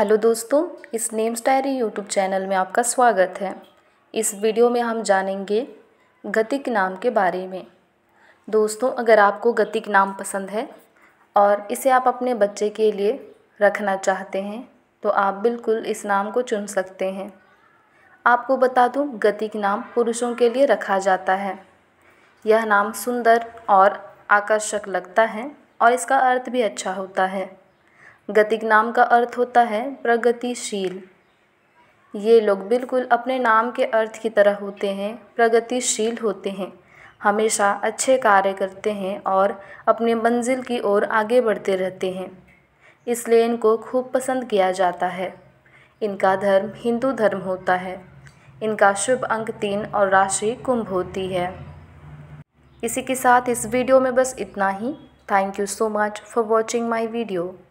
hello दोस्तों इस names diary YouTube channel में आपका स्वागत है इस वीडियो में हम जानेंगे गतिक नाम के बारे में दोस्तों अगर आपको गतिक नाम पसंद है और इसे आप अपने बच्चे के लिए रखना चाहते हैं तो आप बिल्कुल इस नाम को चुन सकते हैं आपको बता दूं गतिक नाम पुरुषों के लिए रखा जाता है यह नाम सुंदर और आकर्षक लगता है और इसका अर्थ भी अच्छा होता है गतिक नाम का अर्थ होता है प्रगतिशील ये लोग बिल्कुल अपने नाम के अर्थ की तरह होते हैं प्रगतिशील होते हैं हमेशा अच्छे कार्य करते हैं और अपने मंजिल की ओर आगे बढ़ते रहते हैं इसलिए इनको खूब पसंद किया जाता है इनका धर्म हिंदू धर्म होता है इनका शुभ अंक तीन और राशि कुंभ होती है इसी के साथ इस वीडियो में बस इतना ही thank you so much for watching my video